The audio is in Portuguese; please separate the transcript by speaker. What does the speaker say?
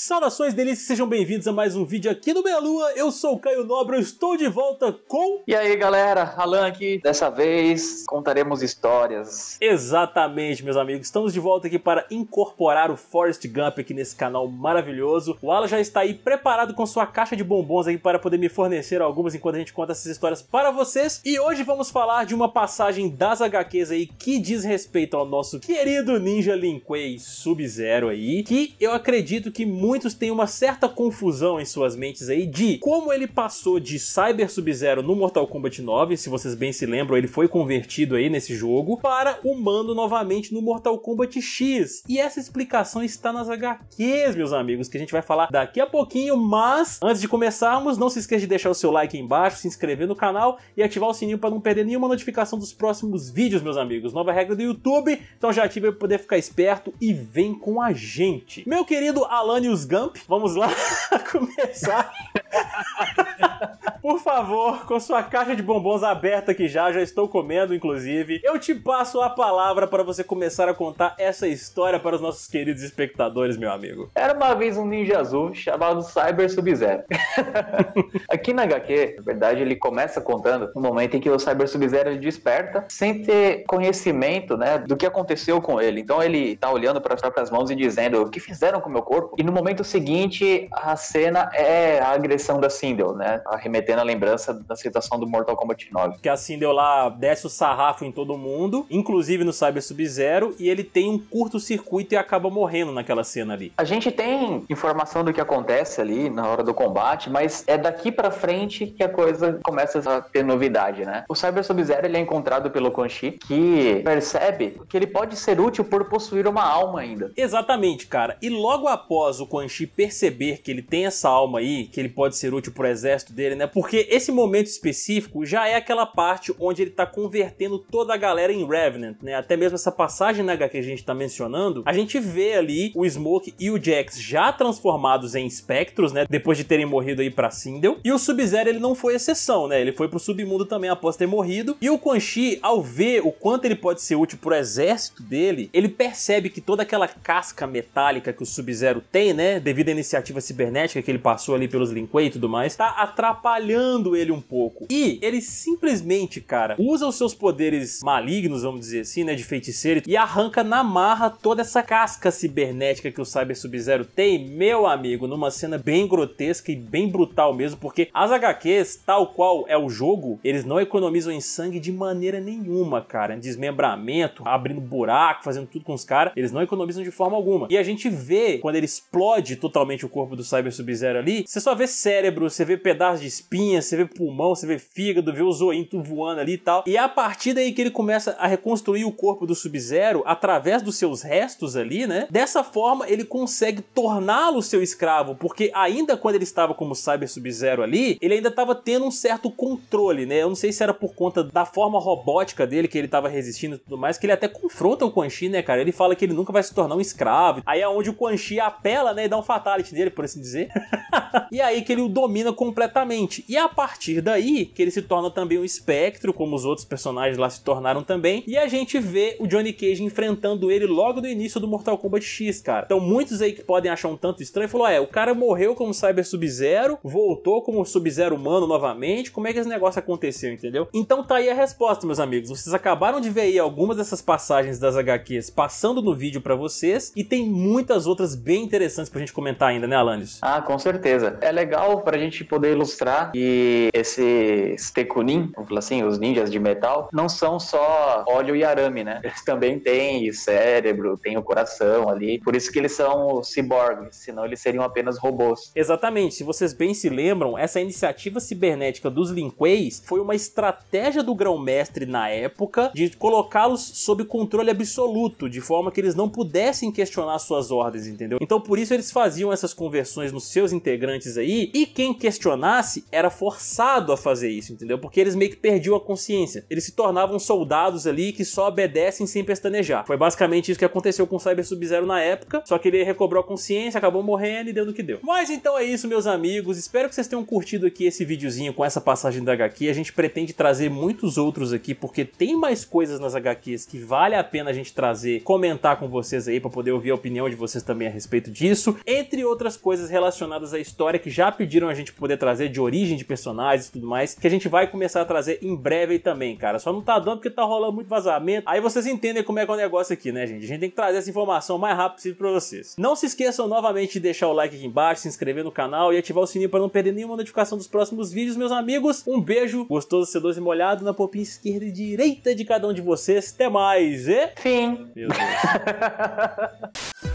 Speaker 1: Saudações delícias, sejam bem-vindos a mais um vídeo aqui no Meia Lua. Eu sou o Caio Nobre, eu estou de volta com. E aí galera, Alan aqui. Dessa vez contaremos histórias. Exatamente, meus amigos. Estamos de volta aqui para incorporar o Forrest Gump aqui nesse canal maravilhoso. O Alan já está aí preparado com sua caixa de bombons aí para poder me fornecer algumas enquanto a gente conta essas histórias para vocês. E hoje vamos falar de uma passagem das HQs aí que diz respeito ao nosso querido ninja Lin Kuei Sub-Zero aí, que eu acredito que muitos têm uma certa confusão em suas mentes aí de como ele passou de Cyber Sub-Zero no Mortal Kombat 9, se vocês bem se lembram, ele foi convertido aí nesse jogo, para o Mando novamente no Mortal Kombat X. E essa explicação está nas HQs, meus amigos, que a gente vai falar daqui a pouquinho, mas antes de começarmos, não se esqueça de deixar o seu like aí embaixo, se inscrever no canal e ativar o sininho para não perder nenhuma notificação dos próximos vídeos, meus amigos. Nova regra do YouTube, então já ative para poder ficar esperto e vem com a gente. Meu querido Alanio. Gump. Vamos lá começar. Por favor, com sua caixa de bombons aberta que já, já estou comendo, inclusive, eu te passo a palavra para você começar a contar essa história para os nossos queridos espectadores, meu amigo. Era uma vez um ninja azul chamado Cyber Sub-Zero. Aqui na HQ, na verdade, ele
Speaker 2: começa contando no momento em que o Cyber Sub-Zero desperta, sem ter conhecimento, né, do que aconteceu com ele. Então ele tá olhando para as próprias mãos e dizendo o que fizeram com o meu corpo. E no momento seguinte, a cena é a agressão da Sindel, né? Arremetendo a lembrança da
Speaker 1: situação do Mortal Kombat 9. Que a Sindel lá desce o sarrafo em todo mundo, inclusive no Cyber Sub-Zero, e ele tem um curto-circuito e acaba morrendo naquela cena ali. A gente tem
Speaker 2: informação do que acontece ali na hora do combate, mas é daqui para frente que a coisa começa a ter novidade, né? O Cyber Sub-Zero ele é encontrado pelo Quan Chi, que percebe que ele pode ser útil por possuir uma alma ainda.
Speaker 1: Exatamente, cara. E logo após o Quan Chi perceber que ele tem essa alma aí, que ele pode ser útil pro exército dele, né? Porque esse momento específico já é aquela parte onde ele tá convertendo toda a galera em Revenant, né? Até mesmo essa passagem na né, que a gente tá mencionando, a gente vê ali o Smoke e o Jax já transformados em espectros, né? Depois de terem morrido aí pra Sindel. E o Sub-Zero, ele não foi exceção, né? Ele foi pro submundo também após ter morrido. E o Quan Chi, ao ver o quanto ele pode ser útil pro exército dele, ele percebe que toda aquela casca metálica que o Sub-Zero tem, né? né, devido à iniciativa cibernética que ele passou ali pelos Linkway e tudo mais, tá atrapalhando ele um pouco. E ele simplesmente, cara, usa os seus poderes malignos, vamos dizer assim, né, de feiticeiro e arranca na marra toda essa casca cibernética que o Cyber Sub-Zero tem, meu amigo, numa cena bem grotesca e bem brutal mesmo, porque as HQs, tal qual é o jogo, eles não economizam em sangue de maneira nenhuma, cara. Desmembramento, abrindo buraco, fazendo tudo com os caras, eles não economizam de forma alguma. E a gente vê quando ele explora explode totalmente o corpo do Cyber Sub-Zero ali, você só vê cérebro, você vê pedaços de espinha, você vê pulmão, você vê fígado, vê o zoinho voando ali e tal. E é a partir daí que ele começa a reconstruir o corpo do Sub-Zero através dos seus restos ali, né? Dessa forma, ele consegue torná-lo seu escravo, porque ainda quando ele estava como Cyber Sub-Zero ali, ele ainda estava tendo um certo controle, né? Eu não sei se era por conta da forma robótica dele que ele estava resistindo e tudo mais, que ele até confronta o Quan Chi, né, cara? Ele fala que ele nunca vai se tornar um escravo. Aí é onde o Quan Chi apela, né? né? E dá um fatality nele, por assim dizer. e aí que ele o domina completamente. E a partir daí, que ele se torna também um espectro, como os outros personagens lá se tornaram também. E a gente vê o Johnny Cage enfrentando ele logo do início do Mortal Kombat X, cara. Então muitos aí que podem achar um tanto estranho, falou, é, o cara morreu como Cyber Sub-Zero, voltou como Sub-Zero humano novamente, como é que esse negócio aconteceu, entendeu? Então tá aí a resposta, meus amigos. Vocês acabaram de ver aí algumas dessas passagens das HQs passando no vídeo para vocês e tem muitas outras bem interessantes pra gente comentar ainda, né, Alanis?
Speaker 2: Ah, com certeza. É legal pra gente poder ilustrar que esses tekunin, vamos falar assim, os ninjas de metal, não são só óleo e arame, né? Eles também têm cérebro, têm o coração ali. Por isso que eles são ciborgues, senão eles seriam
Speaker 1: apenas robôs. Exatamente. Se vocês bem se lembram, essa iniciativa cibernética dos Linqueis foi uma estratégia do grão-mestre na época de colocá-los sob controle absoluto, de forma que eles não pudessem questionar suas ordens, entendeu? Então, por isso eles faziam essas conversões nos seus integrantes aí, e quem questionasse era forçado a fazer isso, entendeu? Porque eles meio que perdiam a consciência. Eles se tornavam soldados ali que só obedecem sem pestanejar. Foi basicamente isso que aconteceu com o Cyber Sub-Zero na época, só que ele recobrou a consciência, acabou morrendo e deu no que deu. Mas então é isso, meus amigos. Espero que vocês tenham curtido aqui esse videozinho com essa passagem da HQ. A gente pretende trazer muitos outros aqui, porque tem mais coisas nas HQs que vale a pena a gente trazer, comentar com vocês aí para poder ouvir a opinião de vocês também a respeito disso isso, entre outras coisas relacionadas à história que já pediram a gente poder trazer de origem de personagens e tudo mais, que a gente vai começar a trazer em breve aí também, cara. Só não tá dando porque tá rolando muito vazamento. Aí vocês entendem como é que é o negócio aqui, né, gente? A gente tem que trazer essa informação o mais rápido possível pra vocês. Não se esqueçam novamente de deixar o like aqui embaixo, se inscrever no canal e ativar o sininho para não perder nenhuma notificação dos próximos vídeos, meus amigos. Um beijo gostoso, sedoso e molhado na popinha esquerda e direita de cada um de vocês. Até mais e... Fim. Meu Deus.